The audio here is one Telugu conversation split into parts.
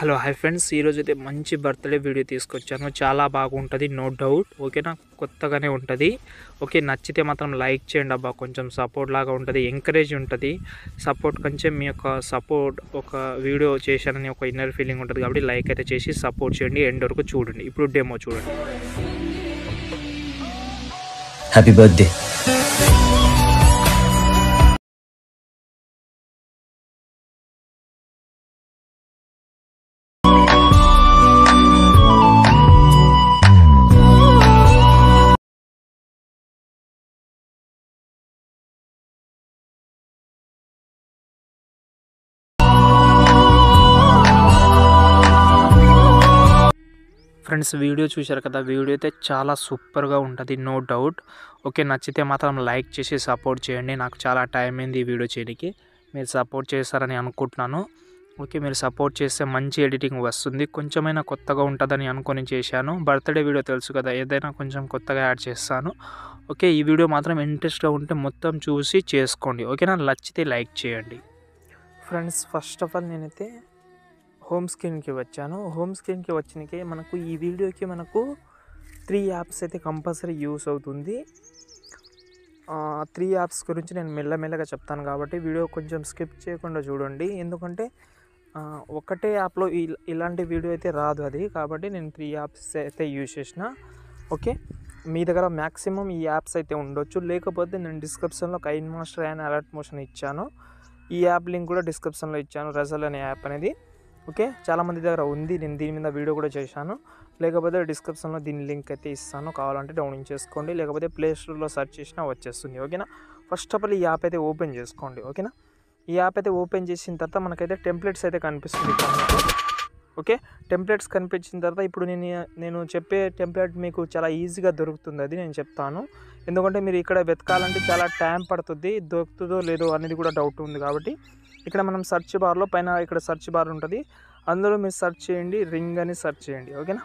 హలో హై ఫ్రెండ్స్ ఈరోజు అయితే మంచి బర్త్డే వీడియో తీసుకొచ్చాను చాలా బాగుంటుంది నో డౌట్ ఓకేనా కొత్తగానే ఉంటుంది ఓకే నచ్చితే మాత్రం లైక్ చేయండి అబ్బా కొంచెం సపోర్ట్ లాగా ఉంటుంది ఎంకరేజ్ ఉంటుంది సపోర్ట్ కొంచెం మీ యొక్క సపోర్ట్ ఒక వీడియో చేశానని ఒక ఇన్నర్ ఫీలింగ్ ఉంటుంది కాబట్టి లైక్ అయితే చేసి సపోర్ట్ చేయండి ఎండ్ వరకు చూడండి ఇప్పుడు డెమో చూడండి హ్యాపీ బర్త్డే ఫ్రెండ్స్ వీడియో చూశారు కదా వీడియో అయితే చాలా సూపర్గా ఉంటుంది నో డౌట్ ఓకే నచ్చితే మాత్రం లైక్ చేసి సపోర్ట్ చేయండి నాకు చాలా టైం అయింది ఈ వీడియో చేయడానికి మీరు సపోర్ట్ చేస్తారని అనుకుంటున్నాను ఓకే మీరు సపోర్ట్ చేస్తే మంచి ఎడిటింగ్ వస్తుంది కొంచెమైనా కొత్తగా ఉంటుందని అనుకొని చేశాను బర్త్డే వీడియో తెలుసు కదా ఏదైనా కొంచెం కొత్తగా యాడ్ చేస్తాను ఓకే ఈ వీడియో మాత్రం ఇంట్రెస్ట్గా ఉంటే మొత్తం చూసి చేసుకోండి ఓకేనా నచ్చితే లైక్ చేయండి ఫ్రెండ్స్ ఫస్ట్ ఆఫ్ ఆల్ నేనైతే హోమ్ స్క్రీన్కి వచ్చాను హోమ్ స్క్రీన్కి వచ్చినకే మనకు ఈ వీడియోకి మనకు త్రీ యాప్స్ అయితే కంపల్సరీ యూస్ అవుతుంది త్రీ యాప్స్ గురించి నేను మెల్లమెల్లగా చెప్తాను కాబట్టి వీడియో కొంచెం స్కిప్ చేయకుండా చూడండి ఎందుకంటే ఒకటే యాప్లో ఇలాంటి వీడియో అయితే రాదు అది కాబట్టి నేను త్రీ యాప్స్ అయితే యూజ్ చేసిన ఓకే మీ దగ్గర మ్యాక్సిమం ఈ యాప్స్ అయితే ఉండొచ్చు లేకపోతే నేను డిస్క్రిప్షన్లో KineMaster and Alight Motion ఇచ్చాను ఈ యాప్ లింక్ కూడా డిస్క్రిప్షన్లో ఇచ్చాను రెజల్ అనే యాప్ అనేది ఓకే చాలామంది దగ్గర ఉంది నేను దీని మీద వీడియో కూడా చేశాను లేకపోతే డిస్క్రిప్షన్లో దీని లింక్ అయితే ఇస్తాను కావాలంటే డౌన్లోడ్ చేసుకోండి లేకపోతే ప్లేస్టోర్లో సెర్చ్ చేసినా వచ్చేస్తుంది ఓకేనా ఫస్ట్ ఆఫ్ ఆల్ ఈ యాప్ అయితే ఓపెన్ చేసుకోండి ఓకేనా ఈ యాప్ అయితే ఓపెన్ చేసిన తర్వాత మనకైతే టెంప్లెట్స్ అయితే కనిపిస్తుంది ఓకే టెంప్లెట్స్ కనిపించిన తర్వాత ఇప్పుడు నేను నేను చెప్పే టెంప్లెట్ మీకు చాలా ఈజీగా దొరుకుతుంది అది నేను చెప్తాను ఎందుకంటే మీరు ఇక్కడ వెతకాలంటే చాలా టైం పడుతుంది దొరుకుతుందో లేదో అనేది కూడా డౌట్ ఉంది కాబట్టి ఇక్కడ మనం సెర్చ్ బార్లో పైన ఇక్కడ సెర్చ్ బార్ ఉంటుంది అందులో మీరు సెర్చ్ చేయండి రింగ్ అని సెర్చ్ చేయండి ఓకేనా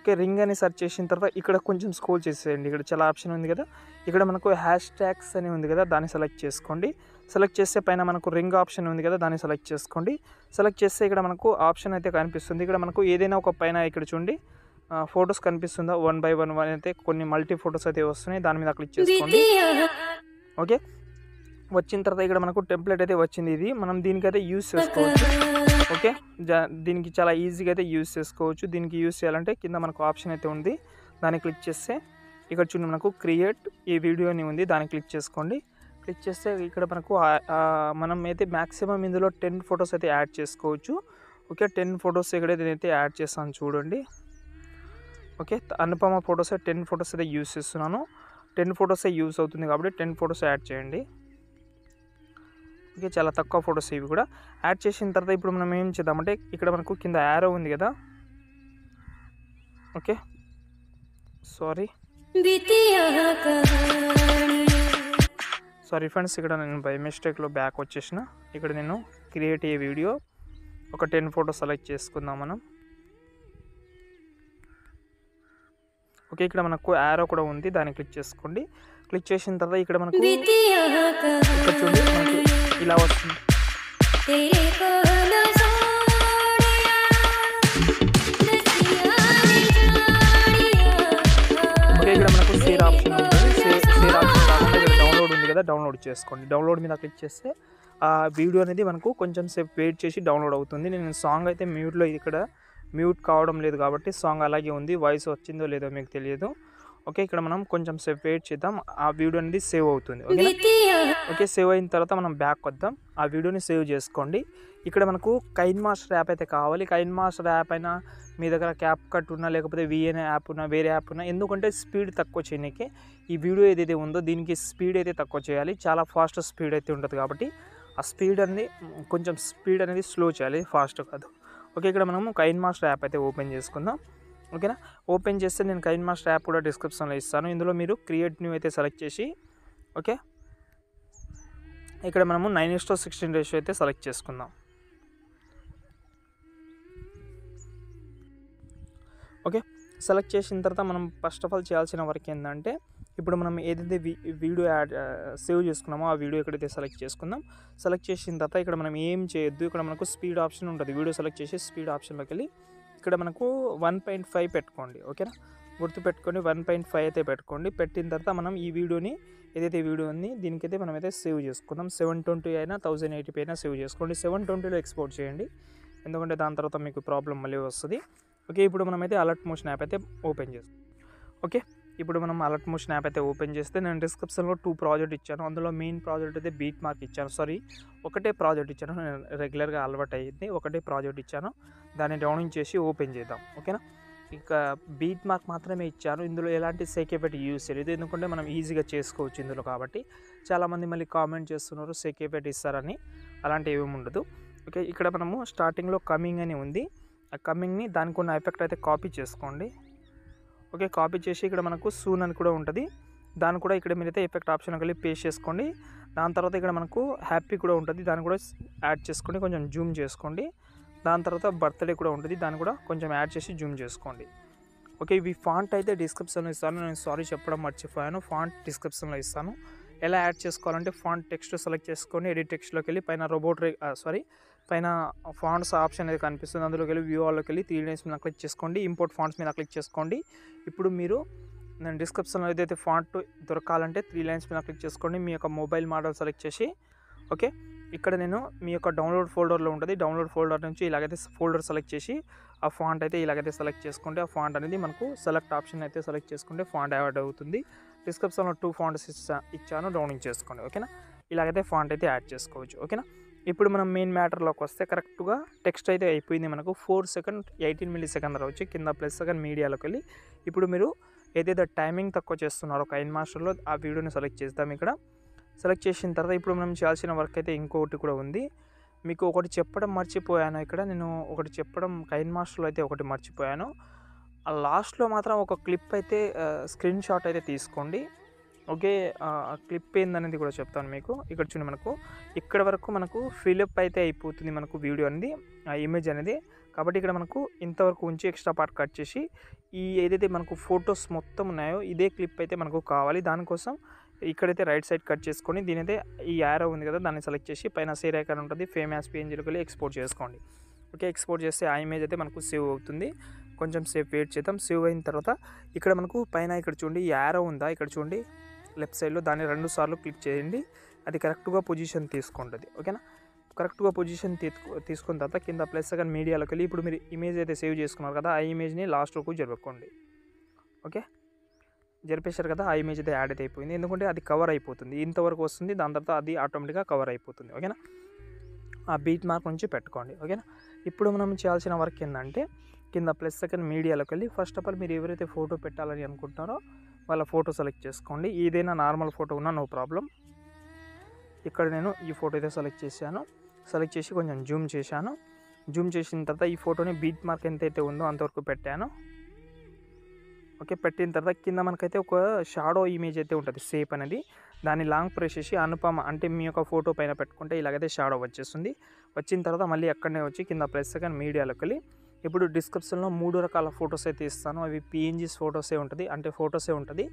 ఓకే రింగ్ అని సెర్చ్ చేసిన తర్వాత ఇక్కడ కొంచెం స్క్రోల్ చేసేయండి ఇక్కడ చాలా ఆప్షన్ ఉంది కదా ఇక్కడ మనకు హ్యాష్ ట్యాగ్స్ అని ఉంది కదా దాన్ని సెలెక్ట్ చేసుకోండి సెలెక్ట్ చేస్తే పైన మనకు రింగ్ ఆప్షన్ ఉంది కదా దాన్ని సెలెక్ట్ చేసుకోండి సెలెక్ట్ చేస్తే ఇక్కడ మనకు ఆప్షన్ అయితే కనిపిస్తుంది ఇక్కడ మనకు ఏదైనా ఒక పైన ఇక్కడ చూడండి ఫొటోస్ కనిపిస్తుందా వన్ బై వన్ వన్ అయితే కొన్ని మల్టీ ఫొటోస్ అయితే వస్తున్నాయి దాని మీద క్లిక్ చేసుకోండి ఓకే వచ్చిన తర్వాత ఇక్కడ మనకు టెంప్లెట్ అయితే వచ్చింది ఇది మనం దీనికైతే యూస్ చేసుకోవచ్చు ఓకే దీనికి చాలా ఈజీగా అయితే యూజ్ చేసుకోవచ్చు దీనికి యూజ్ చేయాలంటే కింద మనకు ఆప్షన్ అయితే ఉంది దాన్ని క్లిక్ చేస్తే ఇక్కడ చూడండి మనకు క్రియేట్ ఈ వీడియో అని ఉంది దాన్ని క్లిక్ చేసుకోండి క్లిక్ చేస్తే ఇక్కడ మనకు మనం అయితే మ్యాక్సిమం ఇందులో టెన్ ఫొటోస్ అయితే యాడ్ చేసుకోవచ్చు ఓకే టెన్ ఫొటోస్ ఇక్కడైతే నేనైతే యాడ్ చేస్తాను చూడండి okay Anupama photos ten photos అయితే యూజ్ చేస్తున్నాను టెన్ ఫొటోసే యూస్ అవుతుంది కాబట్టి టెన్ ఫొటోస్ యాడ్ చేయండి ఇంకా చాలా తక్కువ ఫొటోస్ ఇవి కూడా యాడ్ చేసిన తర్వాత ఇప్పుడు మనం ఏం చేద్దామంటే ఇక్కడ మనకు కింద యారో ఉంది కదా ఓకే సారీ సారీ ఫ్రెండ్స్ ఇక్కడ నేను బై మిస్టేక్లో బ్యాక్ వచ్చేసిన ఇక్కడ నేను క్రియేట్ అయ్యే వీడియో ఒక టెన్ ఫోటో సెలెక్ట్ చేసుకుందాం మనం ఓకే ఇక్కడ మనకు యారో కూడా ఉంది దాన్ని క్లిక్ చేసుకోండి క్లిక్ చేసిన తర్వాత ఇక్కడ మనకు ఇలా వస్తుంది ఇక్కడ మనకు ఆప్షన్ డౌన్లోడ్ ఉంది కదా డౌన్లోడ్ చేసుకోండి డౌన్లోడ్ మీద క్లిక్ చేస్తే ఆ వీడియో అనేది మనకు కొంచెం సేపు వెయిట్ చేసి డౌన్లోడ్ అవుతుంది నేను సాంగ్ అయితే మ్యూట్లో ఇక్కడ మ్యూట్ కావడం లేదు కాబట్టి సాంగ్ అలాగే ఉంది వాయిస్ వచ్చిందో లేదో మీకు తెలియదు ఓకే ఇక్కడ మనం కొంచెం సేపు వెయిట్ చేద్దాం ఆ వీడియో అనేది సేవ్ అవుతుంది ఓకే ఓకే సేవ్ అయిన తర్వాత మనం బ్యాక్ వద్దాం ఆ వీడియోని సేవ్ చేసుకోండి ఇక్కడ మనకు కైన్ మాస్టర్ యాప్ అయితే కావాలి కైన్ మాస్టర్ యాప్ అయినా మీ దగ్గర క్యాప్ కట్ ఉన్నా లేకపోతే విఎన్ యాప్ ఉన్నా వేరే యాప్ ఉన్నా ఎందుకంటే స్పీడ్ తక్కువ చేయడానికి ఈ వీడియో ఏదైతే ఉందో దీనికి స్పీడ్ అయితే తక్కువ చేయాలి చాలా ఫాస్ట్ స్పీడ్ అయితే ఉంటుంది కాబట్టి ఆ స్పీడ్ అనేది కొంచెం స్పీడ్ అనేది స్లో చేయాలి ఫాస్ట్ కాదు ఓకే ఇక్కడ మనము కైన్ మాస్టర్ యాప్ అయితే ఓపెన్ చేసుకుందాం ఓకేనా ఓపెన్ చేస్తే నేను కైన్ మాస్టర్ యాప్ కూడా డిస్క్రిప్షన్లో ఇస్తాను ఇందులో మీరు క్రియేట్ న్యూ అయితే సెలెక్ట్ చేసి ఓకే ఇక్కడ మనము నైన్ ఇస్టో సిక్స్టీన్ రేషియో అయితే సెలెక్ట్ చేసుకుందాం ఓకే సెలెక్ట్ చేసిన తర్వాత మనం ఫస్ట్ ఆఫ్ ఆల్ చేయాల్సిన వర్క్ ఏంటంటే ఇప్పుడు మనం ఏదైతే వీడియో యాడ్ సేవ్ చేసుకున్నామో ఆ వీడియో ఎక్కడైతే సెలెక్ట్ చేసుకుందాం సెలెక్ట్ చేసిన తర్వాత ఇక్కడ మనం ఏం చేయొద్దు ఇక్కడ మనకు స్పీడ్ ఆప్షన్ ఉంటుంది వీడియో సెలెక్ట్ చేసి స్పీడ్ ఆప్షన్లోకి వెళ్ళి ఇక్కడ మనకు వన్ పాయింట్ ఫైవ్ పెట్టుకోండి ఓకేనా గుర్తు పెట్టుకొని వన్ పాయింట్ ఫైవ్ అయితే పెట్టుకోండి పెట్టిన తర్వాత మనం ఈ వీడియోని ఏదైతే వీడియో ఉంది దీనికైతే మనమైతే సేవ్ చేసుకుందాం సెవెన్ ట్వంటీ అయినా థౌసండ్ ఎయిటీ అయినా సేవ్ చేసుకోండి సెవెన్ ట్వంటీలో ఎక్స్పోర్ట్ చేయండి ఎందుకంటే దాని తర్వాత మీకు ప్రాబ్లం మళ్ళీ వస్తుంది ఓకే ఇప్పుడు మనమైతే అలర్ట్ మోషన్ యాప్ అయితే ఓపెన్ చేస్తాం ఓకే ఇప్పుడు మనం అలర్ట్ మోషన్ యాప్ అయితే ఓపెన్ చేస్తే నేను డిస్క్రిప్షన్లో టూ ప్రాజెక్ట్ ఇచ్చాను అందులో మెయిన్ ప్రాజెక్ట్ అయితే బీట్ మార్క్ ఇచ్చాను సారీ ఒకటే ప్రాజెక్ట్ ఇచ్చాను నేను రెగ్యులర్గా అలవాటు అయ్యింది ఒకటే ప్రాజెక్ట్ ఇచ్చాను దాన్ని డౌన్ చేసి ఓపెన్ చేద్దాం ఓకేనా ఇంకా బీట్ మార్క్ మాత్రమే ఇచ్చాను ఇందులో ఎలాంటి సేకేపెట్ యూజ్ చేయలేదు ఎందుకంటే మనం ఈజీగా చేసుకోవచ్చు ఇందులో కాబట్టి చాలామంది మళ్ళీ కామెంట్ చేస్తున్నారు సేకేపెట్ ఇస్తారని అలాంటివి ఏమి ఉండదు ఓకే ఇక్కడ మనము స్టార్టింగ్లో కమింగ్ అని ఉంది ఆ కమింగ్ని దానికి ఉన్న ఎఫెక్ట్ అయితే కాపీ చేసుకోండి ఓకే కాపీ చేసి ఇక్కడ మనకు సూన్ అని కూడా ఉంటుంది దాన్ని కూడా ఇక్కడ మీరైతే ఎఫెక్ట్ ఆప్షన్ వెళ్ళి పేస్ట్ చేసుకోండి దాని తర్వాత ఇక్కడ మనకు హ్యాపీ కూడా ఉంటుంది దాన్ని కూడా యాడ్ చేసుకోండి కొంచెం జూమ్ చేసుకోండి దాని తర్వాత బర్త్డే కూడా ఉంటుంది దాన్ని కూడా కొంచెం యాడ్ చేసి జూమ్ చేసుకోండి ఓకే ఇవి ఫాంట్ అయితే డిస్క్రిప్షన్లో ఇస్తాను నేను సారీ చెప్పడం మర్చిపోయాను ఫాంట్ డిస్క్రిప్షన్లో ఇస్తాను ఎలా యాడ్ చేసుకోవాలంటే ఫాంట్ టెక్స్ట్ సెలెక్ట్ చేసుకొని ఎడిట్ టెక్స్ట్లోకి వెళ్ళి పైన రోబోట్ సారీ పైన ఫాంట్స్ ఆప్షన్ అనేది కనిపిస్తుంది అందులోకి వెళ్ళి వ్యూ వాళ్ళకి వెళ్ళి త్రీ డేస్ మీద క్లిక్ చేసుకోండి ఇంపోర్ట్ ఫాంట్స్ మీద క్లిక్ చేసుకోండి ఇప్పుడు మీరు నేను డిస్క్రిప్షన్లో ఏదైతే ఫాంట్ దొరకాలంటే త్రీ లైన్స్ మీద క్లిక్ చేసుకోండి మీ యొక్క మొబైల్ మోడల్ సెలెక్ట్ చేసి ఓకే ఇక్కడ నేను మీ యొక్క డౌన్లోడ్ ఫోల్డర్లో ఉంటుంది డౌన్లోడ్ ఫోల్డర్ నుంచి ఇలాగైతే ఫోల్డర్ సెలెక్ట్ చేసి ఆ ఫాంట్ అయితే ఇలాగైతే సెలెక్ట్ చేసుకుంటే ఆ ఫాంట్ అనేది మనకు సెలెక్ట్ ఆప్షన్ అయితే సెలెక్ట్ చేసుకుంటే ఫాంట్ యాడ్ అవుతుంది డిస్క్రిప్షన్లో టూ ఫాంట్స్ ఇచ్చాను డౌన్లోడ్ చేసుకోండి ఓకేనా ఇలాగైతే ఫాంట్ అయితే యాడ్ చేసుకోవచ్చు ఓకేనా ఇప్పుడు మనం మెయిన్ మ్యాటర్లోకి వస్తే కరెక్ట్గా టెక్స్ట్ అయితే అయిపోయింది మనకు four second eighteen millisecond వచ్చి కింద ప్లస్ సెకండ్ మీడియాలోకి వెళ్ళి ఇప్పుడు మీరు ఏదైతే టైమింగ్ తక్కువ చేస్తున్నారో ఐన్ మాస్టర్లో ఆ వీడియోని సెలెక్ట్ చేస్తాం ఇక్కడ సెలెక్ట్ చేసిన తర్వాత ఇప్పుడు మనం చేయాల్సిన వర్క్ అయితే ఇంకొకటి కూడా ఉంది మీకు ఒకటి చెప్పడం మర్చిపోయాను ఇక్కడ నేను ఒకటి చెప్పడం కైన్ మాస్టర్లో అయితే ఒకటి మర్చిపోయాను లాస్ట్లో మాత్రం ఒక క్లిప్ అయితే స్క్రీన్ షాట్ అయితే తీసుకోండి ఓకే క్లిప్ ఏందనేది కూడా చెప్తాను మీకు ఇక్కడ చూడండి మనకు ఇక్కడ వరకు మనకు ఫిలప్ అయితే అయిపోతుంది మనకు వీడియో అనేది ఆ ఇమేజ్ అనేది కాబట్టి ఇక్కడ మనకు ఇంతవరకు ఉంచి ఎక్స్ట్రా పార్ట్ కట్ చేసి ఈ ఏదైతే మనకు ఫొటోస్ మొత్తం ఉన్నాయో ఇదే క్లిప్ అయితే మనకు కావాలి దానికోసం ఇక్కడైతే రైట్ సైడ్ కట్ చేసుకొని దీనైతే ఈ యారో ఉంది కదా దాన్ని సెలెక్ట్ చేసి పైన సేర్ ఎక్కడ ఉంటుంది ఫేమ్ యాస్ వెళ్ళి ఎక్స్పోర్ట్ చేసుకోండి ఓకే ఎక్స్పోర్ట్ చేస్తే ఆ ఇమేజ్ అయితే మనకు సేవ్ అవుతుంది కొంచెం సేఫ్ వెయిట్ చేద్దాం సేవ్ అయిన తర్వాత ఇక్కడ మనకు పైన ఇక్కడ చూడండి ఈ యారో ఉందా ఇక్కడ చూడండి లెఫ్ట్ సైడ్లో దాన్ని రెండు సార్లు క్లిక్ చేయండి అది కరెక్ట్గా పొజిషన్ తీసుకుంటుంది ఓకేనా కరెక్ట్గా పొజిషన్ తీసుకున్న తర్వాత కింద ప్లస్ సెకండ్ మీడియాలోకి వెళ్ళి ఇప్పుడు మీరు ఇమేజ్ అయితే సేవ్ చేసుకున్నారు కదా ఆ ఇమేజ్ని లాస్ట్ వరకు జరుపుకోండి ఓకే జరిపేశారు కదా ఆ ఇమేజ్ అయితే యాడ్ అయిపోయింది ఎందుకంటే అది కవర్ అయిపోతుంది ఇంతవరకు వస్తుంది దాని తర్వాత అది ఆటోమేటిక్గా కవర్ అయిపోతుంది ఓకేనా ఆ బీట్ మార్క్ నుంచి పెట్టుకోండి ఓకేనా ఇప్పుడు మనం చేయాల్సిన వర్క్ ఏంటంటే కింద ప్లస్ సెకండ్ మీడియాలోకి వెళ్ళి ఫస్ట్ ఆఫ్ ఆల్ మీరు ఎవరైతే ఫోటో పెట్టాలని అనుకుంటున్నారో వాళ్ళ ఫోటో సెలెక్ట్ చేసుకోండి ఏదైనా నార్మల్ ఫోటో ఉన్నా నో ప్రాబ్లం ఇక్కడ నేను ఈ ఫోటో అయితే సెలెక్ట్ చేశాను సెలెక్ట్ చేసి కొంచెం జూమ్ చేశాను జూమ్ చేసిన తర్వాత ఈ ఫోటోని బీట్ మార్క్ అయితే ఉందో అంతవరకు పెట్టాను ఓకే పెట్టిన తర్వాత కింద మనకైతే ఒక షాడో ఇమేజ్ అయితే ఉంటుంది సేప్ అనేది దాన్ని లాంగ్ ప్రెస్ చేసి అనుపమ అంటే మీ యొక్క ఫోటో పైన పెట్టుకుంటే ఇలాగైతే షాడో వచ్చేస్తుంది వచ్చిన తర్వాత మళ్ళీ అక్కడనే వచ్చి కింద ప్రెస్ కానీ మీడియాలోకి వెళ్ళి ఇప్పుడు డిస్క్రిప్షన్లో మూడు రకాల ఫొటోస్ అయితే ఇస్తాను అవి పిఎన్జీస్ ఫొటోసే ఉంటుంది అంటే ఫొటోసే ఉంటుంది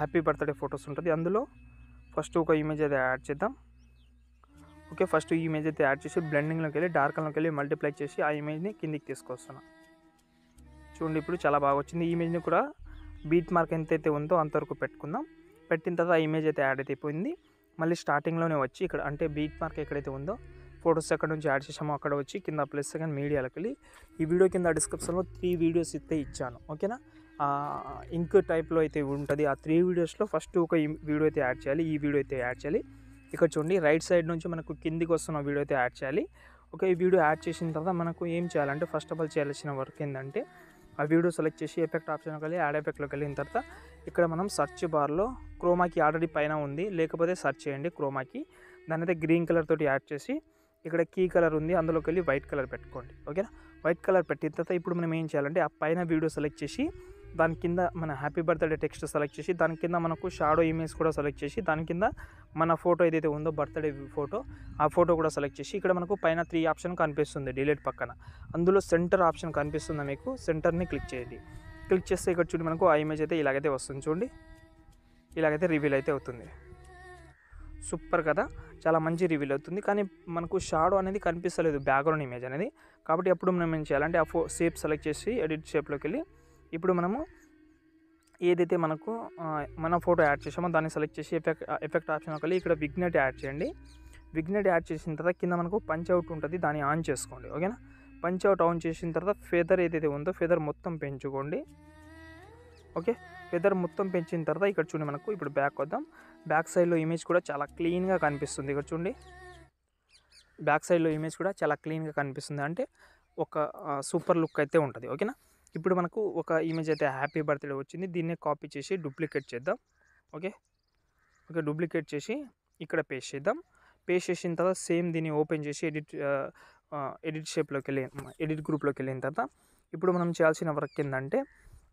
హ్యాపీ బర్త్డే ఫొటోస్ ఉంటుంది అందులో ఫస్ట్ ఒక ఇమేజ్ అయితే యాడ్ చేద్దాం ఓకే ఫస్ట్ ఇమేజ్ అయితే యాడ్ చేసి బ్లెండింగ్లోకి వెళ్ళి డార్క్లోకి వెళ్ళి మల్టిప్లై చేసి ఆ ఇమేజ్ని కిందికి తీసుకొస్తున్నాను చూడండి ఇప్పుడు చాలా బాగా వచ్చింది ఈ ఇమేజ్ని కూడా బీట్ మార్క్ ఎంత అయితే ఉందో అంతవరకు పెట్టుకుందాం పెట్టిన తర్వాత ఆ ఇమేజ్ అయితే యాడ్ అయిపోయింది మళ్ళీ స్టార్టింగ్లోనే వచ్చి ఇక్కడ అంటే బీట్ మార్క్ ఎక్కడైతే ఉందో ఫొటోస్ ఎక్కడ నుంచి యాడ్ చేసామో అక్కడ వచ్చి కింద ప్లస్ సెకండ్ మీడియాలకు వెళ్ళి ఈ వీడియో కింద డిస్క్రిప్షన్లో త్రీ వీడియోస్ ఇస్తే ఇచ్చాను ఓకేనా ఇంక్ టైప్లో అయితే ఉంటుంది ఆ త్రీ వీడియోస్లో ఫస్ట్ ఒక వీడియో అయితే యాడ్ చేయాలి ఈ వీడియో అయితే యాడ్ చేయాలి ఇక్కడ చూడండి రైట్ సైడ్ నుంచి మనకు కిందికి వస్తున్న వీడియో అయితే యాడ్ చేయాలి ఓకే ఈ వీడియో యాడ్ చేసిన తర్వాత మనకు ఏం చేయాలంటే ఫస్ట్ ఆఫ్ ఆల్ చేయాల్సిన వర్క్ ఏంటంటే ఆ వీడియో సెలెక్ట్ చేసి ఎఫెక్ట్ ఆప్షన్కి వెళ్ళి యాడ్ ఎఫెక్ట్లోకి వెళ్ళిన తర్వాత ఇక్కడ మనం సర్చ్ బార్లో క్రోమాకి ఆల్రెడీ పైన ఉంది లేకపోతే సర్చ్ చేయండి క్రోమాకి దాని అయితే గ్రీన్ కలర్ తోటి యాడ్ చేసి ఇక్కడ కీ కలర్ ఉంది అందులోకి వెళ్ళి వైట్ కలర్ పెట్టుకోండి ఓకేనా వైట్ కలర్ పెట్టిన తర్వాత ఇప్పుడు మనం ఏం చేయాలంటే ఆ పైన వీడియో సెలెక్ట్ చేసి దాని కింద మన హ్యాపీ బర్త్డే టెక్స్ట్ సెలెక్ట్ చేసి దాని కింద మనకు షాడో ఇమేజ్ కూడా సెలెక్ట్ చేసి దాని కింద మన ఫోటో ఏదైతే ఉందో బర్త్డే ఫోటో ఆ ఫోటో కూడా సెలెక్ట్ చేసి ఇక్కడ మనకు పైన త్రీ ఆప్షన్ కనిపిస్తుంది డిలీట్ పక్కన అందులో సెంటర్ ఆప్షన్ కనిపిస్తుంది మీకు సెంటర్ని క్లిక్ చేయండి క్లిక్ చేస్తే ఇక్కడ చూడండి మనకు ఆ ఇమేజ్ అయితే ఇలాగైతే వస్తుంది చూడండి ఇలాగైతే రివీల్ అయితే అవుతుంది సూపర్ కదా చాలా మంచి రివీల్ అవుతుంది కానీ మనకు షాడో అనేది కనిపిస్తలేదు బ్యాక్గ్రౌండ్ ఇమేజ్ అనేది కాబట్టి అప్పుడు మనం ఏం చేయాలంటే ఆ ఫో షేప్ సెలెక్ట్ చేసి ఎడిట్ షేప్లోకి వెళ్ళి ఇప్పుడు మనము ఏదైతే మనకు మన ఫోటో యాడ్ చేసామో దాన్ని సెలెక్ట్ చేసి ఎఫెక్ట్ ఎఫెక్ట్ ఆప్షన్లోకి వెళ్ళి ఇక్కడ విగ్నెట్ యాడ్ చేయండి విగ్నెట్ యాడ్ చేసిన తర్వాత కింద మనకు పంచ్ అవుట్ ఉంటుంది దాన్ని ఆన్ చేసుకోండి ఓకేనా పంచ్ అవుట్ ఆన్ చేసిన తర్వాత ఫెదర్ ఏదైతే ఉందో ఫెదర్ మొత్తం పెంచుకోండి ఓకే ఫెదర్ మొత్తం పెంచిన తర్వాత ఇక్కడ చూడండి మనకు ఇప్పుడు బ్యాక్ వద్దాం బ్యాక్ సైడ్లో ఇమేజ్ కూడా చాలా క్లీన్గా కనిపిస్తుంది ఇక్కడ చూడండి బ్యాక్ సైడ్లో ఇమేజ్ కూడా చాలా క్లీన్గా కనిపిస్తుంది అంటే ఒక సూపర్ లుక్ అయితే ఉంటుంది ఓకేనా ఇప్పుడు మనకు ఒక ఇమేజ్ అయితే హ్యాపీ బర్త్డే వచ్చింది దీన్నే కాపీ చేసి డూప్లికేట్ చేద్దాం ఓకే ఓకే డూప్లికేట్ చేసి ఇక్కడ పేస్ట్ చేద్దాం పేస్ట్ చేసిన తర్వాత సేమ్ దీన్ని ఓపెన్ చేసి ఎడిట్ ఎడిట్ షేప్లోకి వెళ్ళి ఎడిట్ గ్రూప్లోకి వెళ్ళిన తర్వాత ఇప్పుడు మనం చేయాల్సిన వర్క్ ఏంటంటే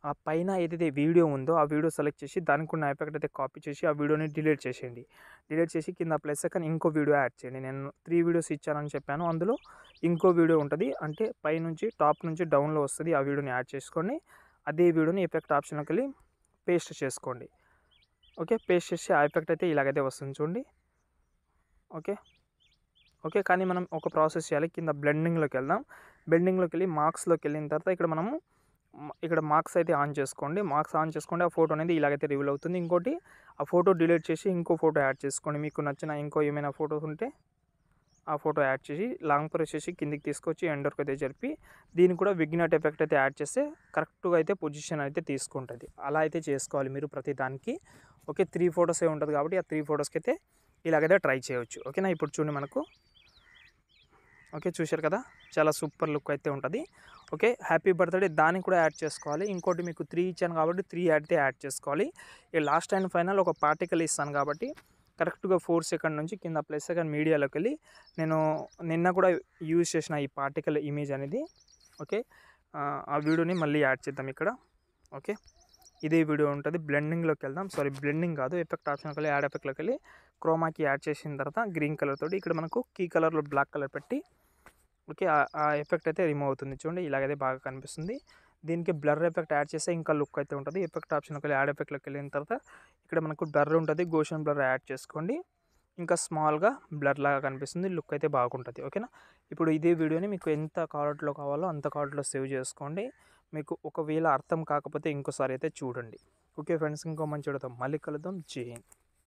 ఆ పైన ఏదైతే వీడియో ఉందో ఆ వీడియో సెలెక్ట్ చేసి దానికి ఉన్న ఎఫెక్ట్ అయితే కాపీ చేసి ఆ వీడియోని డిలీట్ చేసేయండి డిలీట్ చేసి కింద ప్లస్ సెకండ్ ఇంకో వీడియో యాడ్ చేయండి నేను త్రీ వీడియోస్ ఇచ్చానని చెప్పాను అందులో ఇంకో వీడియో ఉంటుంది అంటే పైనుంచి టాప్ నుంచి డౌన్లో వస్తుంది ఆ వీడియోని యాడ్ చేసుకొని అదే వీడియోని ఎఫెక్ట్ ఆప్షన్లోకి వెళ్ళి పేస్ట్ చేసుకోండి ఓకే పేస్ట్ చేసి ఆ ఎఫెక్ట్ అయితే ఇలాగైతే వస్తుంది చూడండి ఓకే ఓకే కానీ మనం ఒక ప్రాసెస్ చేయాలి కింద బ్లెండింగ్లోకి వెళ్దాం బ్లెండింగ్లోకి వెళ్ళి మార్క్స్లోకి వెళ్ళిన తర్వాత ఇక్కడ మనము ఇక్కడ మార్క్స్ అయితే ఆన్ చేసుకోండి మార్క్స్ ఆన్ చేసుకోండి ఆ ఫోటో అనేది ఇలాగైతే రివీల్ అవుతుంది ఇంకోటి ఆ ఫోటో డిలీట్ చేసి ఇంకో ఫోటో యాడ్ చేసుకోండి మీకు నచ్చిన ఇంకో ఏమైనా ఫోటోస్ ఉంటే ఆ ఫోటో యాడ్ చేసి లాంగ్ ప్రెస్ చేసి కిందికి తీసుకొచ్చి ఎండర్కి అయితే జరిపి దీన్ని కూడా విగ్నట్ ఎఫెక్ట్ అయితే యాడ్ చేస్తే కరెక్ట్గా అయితే పొజిషన్ అయితే తీసుకుంటుంది అలా అయితే చేసుకోవాలి మీరు ప్రతి దానికి ఓకే త్రీ ఫొటోసే ఉంటుంది కాబట్టి ఆ త్రీ ఫొటోస్కి అయితే ఇలాగైతే ట్రై చేయవచ్చు ఓకేనా ఇప్పుడు చూడండి మనకు ఓకే చూశారు కదా చాలా సూపర్ లుక్ అయితే ఉంటుంది ఓకే హ్యాపీ బర్త్డే దాన్ని కూడా యాడ్ చేసుకోవాలి ఇంకోటి మీకు త్రీ ఇచ్చాను కాబట్టి త్రీ యాడ్తే యాడ్ చేసుకోవాలి ఈ లాస్ట్ అండ్ ఫైనల్ ఒక పార్టికల్ ఇస్తాను కాబట్టి కరెక్ట్గా ఫోర్ సెకండ్ నుంచి కింద ప్లస్ సెకండ్ మీడియాలోకి వెళ్ళి నేను నిన్న కూడా యూజ్ చేసిన ఈ పార్టికల్ ఇమేజ్ అనేది ఓకే ఆ వీడియోని మళ్ళీ యాడ్ చేద్దాం ఇక్కడ ఓకే ఇదే వీడియో ఉంటుంది బ్లెండింగ్లోకి వెళ్దాం సారీ బ్లెండింగ్ కాదు ఎఫెక్ట్ ఆప్షన్కి వెళ్ళి యాడ్ ఎఫెక్ట్లోకి వెళ్ళి క్రోమాకి యాడ్ చేసిన తర్వాత గ్రీన్ కలర్ తోటి ఇక్కడ మనకు కీ కలర్లో బ్లాక్ కలర్ పెట్టి ఓకే ఆ ఎఫెక్ట్ అయితే రిమూవ్ అవుతుంది చూడండి ఇలాగైతే బాగా కనిపిస్తుంది దీనికి బ్లర్ ఎఫెక్ట్ యాడ్ చేస్తే ఇంకా లుక్ అయితే ఉంటుంది ఎఫెక్ట్ ఆప్షన్కి వెళ్ళి యాడ్ ఎఫెక్ట్లోకి వెళ్ళిన తర్వాత ఇక్కడ మనకు బ్లర్ ఉంటుంది గోషన్ బ్లర్ యాడ్ చేసుకోండి ఇంకా స్మాల్గా బ్లర్ లాగా కనిపిస్తుంది లుక్ అయితే బాగుంటుంది ఓకేనా ఇప్పుడు ఇదే వీడియోని మీకు ఎంత కార్డ్లో కావాలో అంత కార్డ్లో సేవ్ చేసుకోండి మీకు ఒకవేళ అర్థం కాకపోతే ఇంకోసారి అయితే చూడండి ఓకే ఫ్రెండ్స్ ఇంకో మంచి చూడతాం మళ్ళీ కలుద్దాం జై హింద్